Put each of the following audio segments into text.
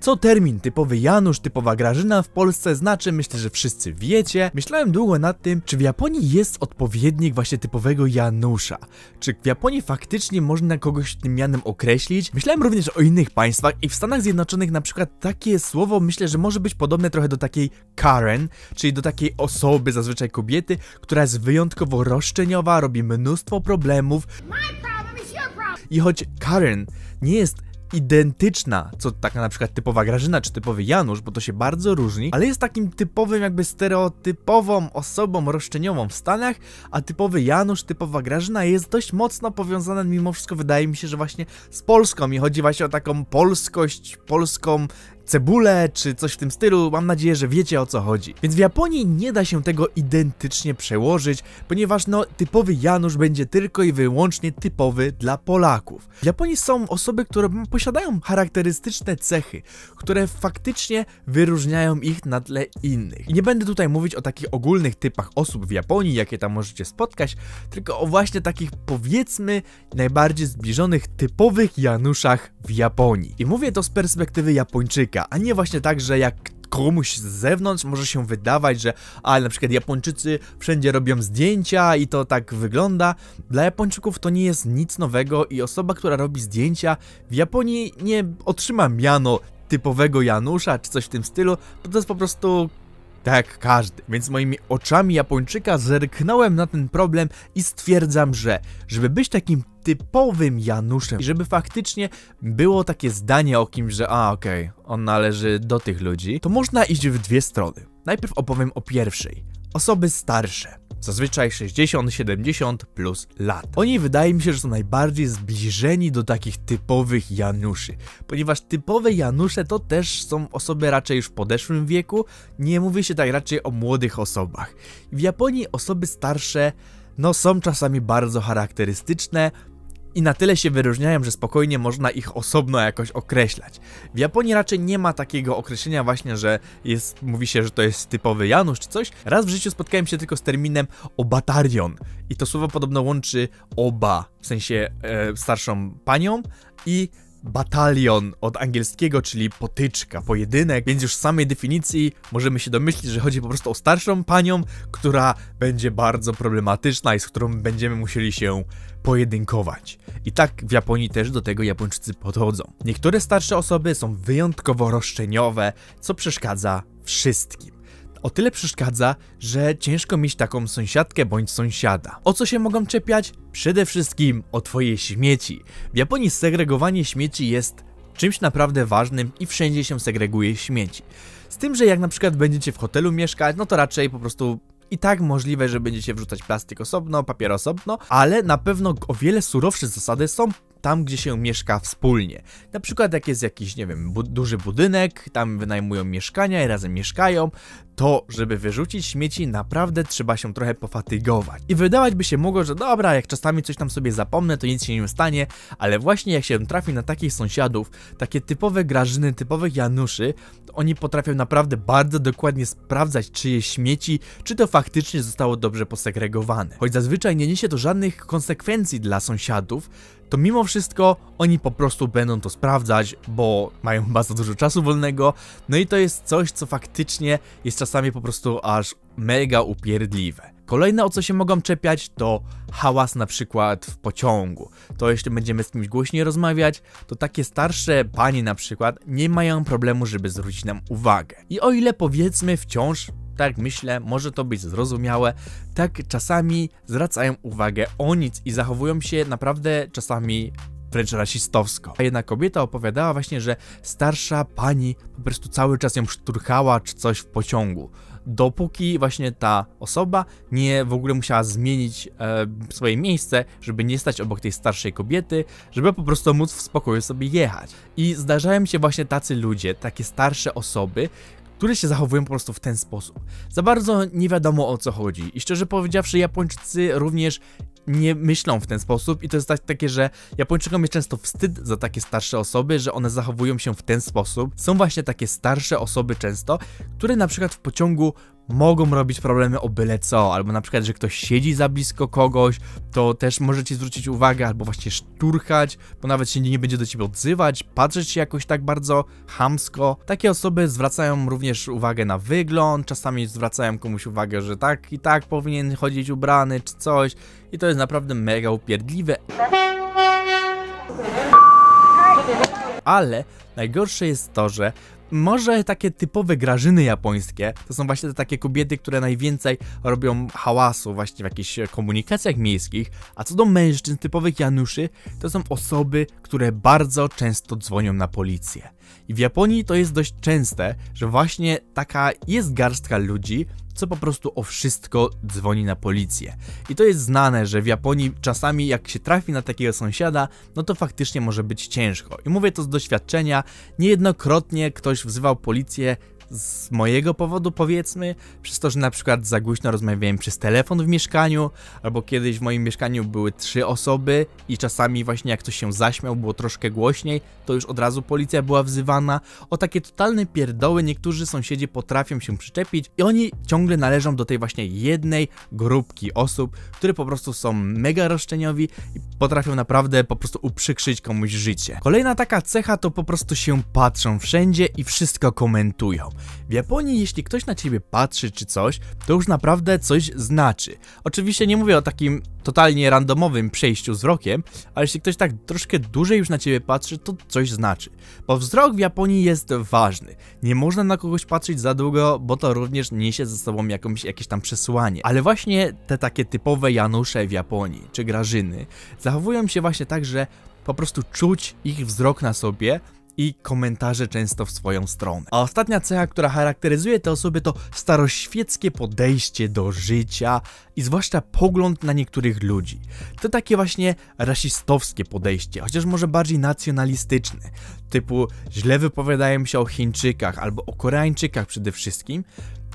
Co termin typowy Janusz, typowa Grażyna w Polsce znaczy, myślę, że wszyscy wiecie. Myślałem długo nad tym, czy w Japonii jest odpowiednik właśnie typowego Janusza. Czy w Japonii faktycznie można kogoś tym mianem określić? Myślałem również o innych państwach i w Stanach Zjednoczonych na przykład takie słowo myślę, że może być podobne trochę do takiej Karen, czyli do takiej osoby, zazwyczaj kobiety, która jest wyjątkowo roszczeniowa, robi mnóstwo problemów. I choć Karen nie jest identyczna, co taka na przykład typowa Grażyna czy typowy Janusz, bo to się bardzo różni, ale jest takim typowym jakby stereotypową osobą roszczeniową w Stanach, a typowy Janusz, typowa Grażyna jest dość mocno powiązana mimo wszystko wydaje mi się, że właśnie z Polską i chodzi właśnie o taką polskość, polską cebulę czy coś w tym stylu, mam nadzieję, że wiecie o co chodzi. Więc w Japonii nie da się tego identycznie przełożyć, ponieważ no typowy Janusz będzie tylko i wyłącznie typowy dla Polaków. W Japonii są osoby, które posiadają charakterystyczne cechy, które faktycznie wyróżniają ich na tle innych. I nie będę tutaj mówić o takich ogólnych typach osób w Japonii, jakie tam możecie spotkać, tylko o właśnie takich powiedzmy najbardziej zbliżonych typowych Januszach w Japonii. I mówię to z perspektywy japończyków a nie właśnie tak, że jak komuś z zewnątrz może się wydawać, że a na przykład Japończycy wszędzie robią zdjęcia i to tak wygląda. Dla Japończyków to nie jest nic nowego i osoba, która robi zdjęcia w Japonii nie otrzyma miano typowego Janusza czy coś w tym stylu, bo to jest po prostu tak każdy. Więc moimi oczami Japończyka zerknąłem na ten problem i stwierdzam, że żeby być takim typowym Januszem, żeby faktycznie było takie zdanie o kimś, że a okej, okay, on należy do tych ludzi, to można iść w dwie strony. Najpierw opowiem o pierwszej. Osoby starsze zazwyczaj 60-70 plus lat. Oni wydaje mi się, że są najbardziej zbliżeni do takich typowych Januszy, ponieważ typowe Janusze to też są osoby raczej już w podeszłym wieku, nie mówi się tak raczej o młodych osobach. W Japonii osoby starsze no są czasami bardzo charakterystyczne, i na tyle się wyróżniają, że spokojnie można ich osobno jakoś określać. W Japonii raczej nie ma takiego określenia właśnie, że jest, mówi się, że to jest typowy Janusz czy coś. Raz w życiu spotkałem się tylko z terminem obatarion i to słowo podobno łączy oba, w sensie e, starszą panią i batalion od angielskiego, czyli potyczka, pojedynek, więc już z samej definicji możemy się domyślić, że chodzi po prostu o starszą panią, która będzie bardzo problematyczna i z którą będziemy musieli się pojedynkować. I tak w Japonii też do tego Japończycy podchodzą. Niektóre starsze osoby są wyjątkowo roszczeniowe, co przeszkadza wszystkim o tyle przeszkadza, że ciężko mieć taką sąsiadkę bądź sąsiada. O co się mogą czepiać? Przede wszystkim o twoje śmieci. W Japonii segregowanie śmieci jest czymś naprawdę ważnym i wszędzie się segreguje śmieci. Z tym, że jak na przykład będziecie w hotelu mieszkać, no to raczej po prostu i tak możliwe, że będziecie wrzucać plastik osobno, papier osobno, ale na pewno o wiele surowsze zasady są tam, gdzie się mieszka wspólnie. Na przykład jak jest jakiś, nie wiem, bu duży budynek, tam wynajmują mieszkania i razem mieszkają, to, żeby wyrzucić śmieci, naprawdę trzeba się trochę pofatygować. I wydawać by się mogło, że dobra, jak czasami coś tam sobie zapomnę, to nic się nie stanie, ale właśnie jak się trafi na takich sąsiadów, takie typowe grażyny, typowych Januszy, to oni potrafią naprawdę bardzo dokładnie sprawdzać, czyjeś śmieci, czy to faktycznie zostało dobrze posegregowane. Choć zazwyczaj nie niesie to żadnych konsekwencji dla sąsiadów, to mimo wszystko oni po prostu będą to sprawdzać, bo mają bardzo dużo czasu wolnego, no i to jest coś, co faktycznie jest czasami po prostu aż mega upierdliwe. Kolejne o co się mogą czepiać to hałas na przykład w pociągu. To jeśli będziemy z kimś głośniej rozmawiać, to takie starsze panie na przykład nie mają problemu, żeby zwrócić nam uwagę. I o ile powiedzmy wciąż tak myślę, może to być zrozumiałe, tak czasami zwracają uwagę o nic i zachowują się naprawdę czasami wręcz rasistowsko. A jedna kobieta opowiadała właśnie, że starsza pani po prostu cały czas ją szturchała czy coś w pociągu. Dopóki właśnie ta osoba nie w ogóle musiała zmienić e, swoje miejsce, żeby nie stać obok tej starszej kobiety, żeby po prostu móc w spokoju sobie jechać. I zdarzają się właśnie tacy ludzie, takie starsze osoby, które się zachowują po prostu w ten sposób. Za bardzo nie wiadomo o co chodzi i szczerze powiedziawszy Japończycy również nie myślą w ten sposób i to jest tak, takie, że Japończykom jest często wstyd za takie starsze osoby, że one zachowują się w ten sposób. Są właśnie takie starsze osoby często, które na przykład w pociągu mogą robić problemy o byle co, albo na przykład, że ktoś siedzi za blisko kogoś, to też możecie zwrócić uwagę, albo właśnie szturchać, bo nawet się nie będzie do ciebie odzywać, patrzeć się jakoś tak bardzo hamsko. Takie osoby zwracają również uwagę na wygląd, czasami zwracają komuś uwagę, że tak i tak powinien chodzić ubrany czy coś i to jest naprawdę mega upierdliwe. Ale najgorsze jest to, że może takie typowe grażyny japońskie, to są właśnie te takie kobiety, które najwięcej robią hałasu właśnie w jakichś komunikacjach miejskich, a co do mężczyzn typowych Januszy, to są osoby, które bardzo często dzwonią na policję. I w Japonii to jest dość częste, że właśnie taka jest garstka ludzi, co po prostu o wszystko dzwoni na policję. I to jest znane, że w Japonii czasami jak się trafi na takiego sąsiada, no to faktycznie może być ciężko. I mówię to z doświadczenia, niejednokrotnie ktoś wzywał policję z mojego powodu powiedzmy, przez to, że na przykład za głośno rozmawiałem przez telefon w mieszkaniu, albo kiedyś w moim mieszkaniu były trzy osoby i czasami właśnie jak ktoś się zaśmiał, było troszkę głośniej, to już od razu policja była wzywana. O takie totalne pierdoły niektórzy sąsiedzi potrafią się przyczepić i oni ciągle należą do tej właśnie jednej grupki osób, które po prostu są mega roszczeniowi i potrafią naprawdę po prostu uprzykrzyć komuś życie. Kolejna taka cecha to po prostu się patrzą wszędzie i wszystko komentują. W Japonii, jeśli ktoś na ciebie patrzy czy coś, to już naprawdę coś znaczy. Oczywiście nie mówię o takim totalnie randomowym przejściu wzrokiem, ale jeśli ktoś tak troszkę dłużej już na ciebie patrzy, to coś znaczy. Bo wzrok w Japonii jest ważny. Nie można na kogoś patrzeć za długo, bo to również niesie ze sobą jakąś, jakieś tam przesłanie. Ale właśnie te takie typowe Janusze w Japonii, czy Grażyny, zachowują się właśnie tak, że po prostu czuć ich wzrok na sobie, i komentarze często w swoją stronę. A ostatnia cecha, która charakteryzuje te osoby to staroświeckie podejście do życia i zwłaszcza pogląd na niektórych ludzi. To takie właśnie rasistowskie podejście, chociaż może bardziej nacjonalistyczne, typu źle wypowiadają się o Chińczykach albo o Koreańczykach przede wszystkim,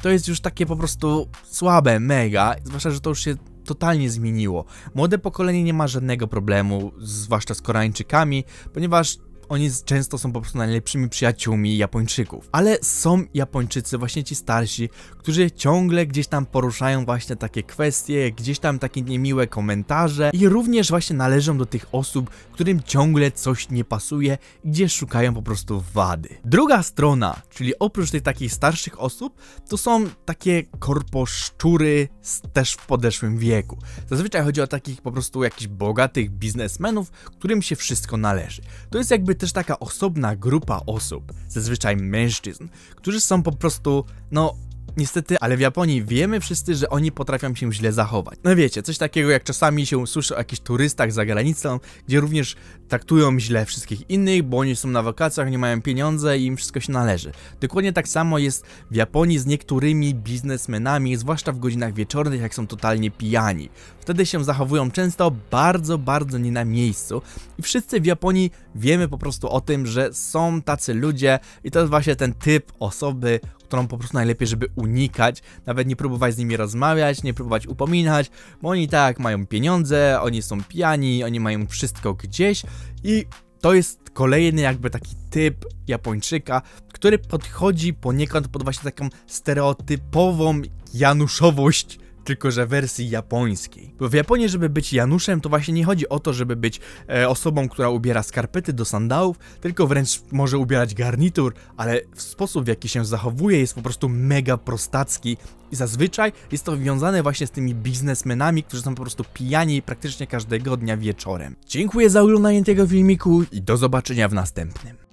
to jest już takie po prostu słabe, mega, zwłaszcza, że to już się totalnie zmieniło. Młode pokolenie nie ma żadnego problemu, zwłaszcza z Koreańczykami, ponieważ oni często są po prostu najlepszymi przyjaciółmi Japończyków. Ale są Japończycy, właśnie ci starsi, którzy ciągle gdzieś tam poruszają właśnie takie kwestie, gdzieś tam takie niemiłe komentarze i również właśnie należą do tych osób, którym ciągle coś nie pasuje, gdzie szukają po prostu wady. Druga strona, czyli oprócz tych takich starszych osób, to są takie korposzczury też w podeszłym wieku. Zazwyczaj chodzi o takich po prostu jakichś bogatych biznesmenów, którym się wszystko należy. To jest jakby też taka osobna grupa osób, zazwyczaj mężczyzn, którzy są po prostu, no, Niestety, ale w Japonii wiemy wszyscy, że oni potrafią się źle zachować. No wiecie, coś takiego jak czasami się słyszy o jakichś turystach za granicą, gdzie również traktują źle wszystkich innych, bo oni są na wakacjach, nie mają pieniądze i im wszystko się należy. Dokładnie tak samo jest w Japonii z niektórymi biznesmenami, zwłaszcza w godzinach wieczornych, jak są totalnie pijani. Wtedy się zachowują często bardzo, bardzo nie na miejscu i wszyscy w Japonii wiemy po prostu o tym, że są tacy ludzie i to jest właśnie ten typ osoby, którą po prostu najlepiej, żeby unikać, nawet nie próbować z nimi rozmawiać, nie próbować upominać, bo oni tak mają pieniądze, oni są pijani, oni mają wszystko gdzieś i to jest kolejny jakby taki typ Japończyka, który podchodzi poniekąd pod właśnie taką stereotypową januszowość tylko że wersji japońskiej. Bo w Japonii, żeby być Januszem, to właśnie nie chodzi o to, żeby być e, osobą, która ubiera skarpety do sandałów, tylko wręcz może ubierać garnitur, ale w sposób w jaki się zachowuje jest po prostu mega prostacki i zazwyczaj jest to wiązane właśnie z tymi biznesmenami, którzy są po prostu pijani praktycznie każdego dnia wieczorem. Dziękuję za oglądanie tego filmiku i do zobaczenia w następnym.